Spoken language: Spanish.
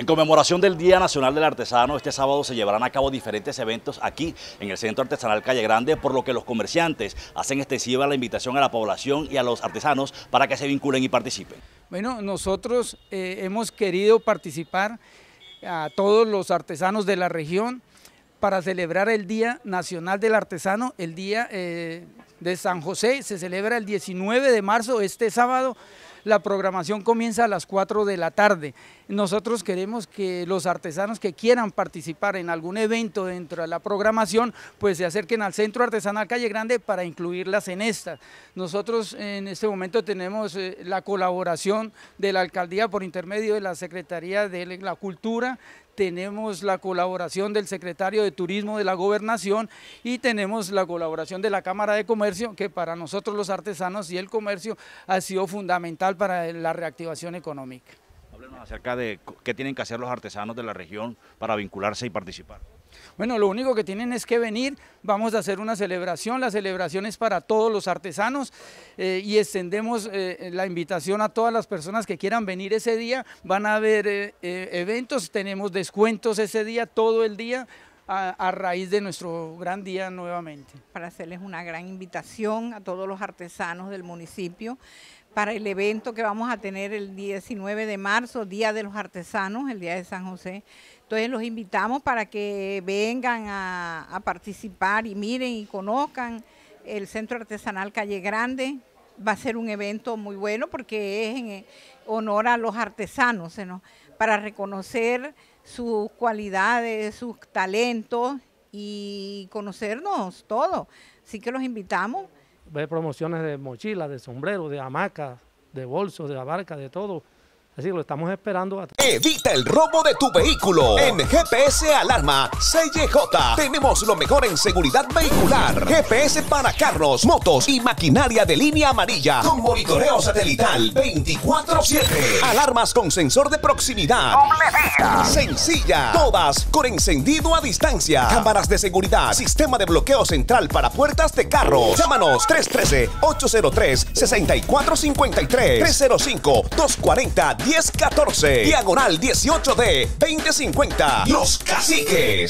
En conmemoración del Día Nacional del Artesano, este sábado se llevarán a cabo diferentes eventos aquí en el Centro Artesanal Calle Grande, por lo que los comerciantes hacen extensiva la invitación a la población y a los artesanos para que se vinculen y participen. Bueno, nosotros eh, hemos querido participar a todos los artesanos de la región para celebrar el Día Nacional del Artesano, el Día eh, de San José, se celebra el 19 de marzo, este sábado, la programación comienza a las 4 de la tarde. Nosotros queremos que los artesanos que quieran participar en algún evento dentro de la programación, pues se acerquen al Centro Artesanal Calle Grande para incluirlas en esta. Nosotros en este momento tenemos eh, la colaboración de la Alcaldía por intermedio de la Secretaría de la Cultura, tenemos la colaboración del secretario de Turismo de la Gobernación y tenemos la colaboración de la Cámara de Comercio, que para nosotros los artesanos y el comercio ha sido fundamental para la reactivación económica. Háblenos acerca de qué tienen que hacer los artesanos de la región para vincularse y participar. Bueno, lo único que tienen es que venir, vamos a hacer una celebración, la celebración es para todos los artesanos eh, y extendemos eh, eh, la invitación a todas las personas que quieran venir ese día, van a haber eventos, tenemos descuentos ese día, todo el día, a, raíz de nuestro gran día nuevamente. Para hacerles una gran invitación a todos los artesanos del municipio para el evento que vamos a tener el 19 de marzo, Día de los Artesanos, el Día de San José. Entonces los invitamos para que vengan a, a participar y miren y conozcan el Centro Artesanal Calle Grande, va a ser un evento muy bueno porque es en eh, honor a los artesanos, para reconocer sus cualidades, sus talentos y conocernos todo. Así que los invitamos. Ve promociones de mochilas, de sombreros, de hamacas, de bolsos, de la barca, de todo lo estamos esperando. A... Evita el robo de tu vehículo. En GPS Alarma CJ tenemos lo mejor en seguridad vehicular. GPS para carros, motos y maquinaria de línea amarilla. Con monitoreo satelital 24-7. Alarmas con sensor de proximidad. Sencilla. Todas con encendido a distancia. Cámaras de seguridad. Sistema de bloqueo central para puertas de carros. Llámanos 313-803-6453. 305 240 10 14 diagonal 18 de 2050. Los Caciques.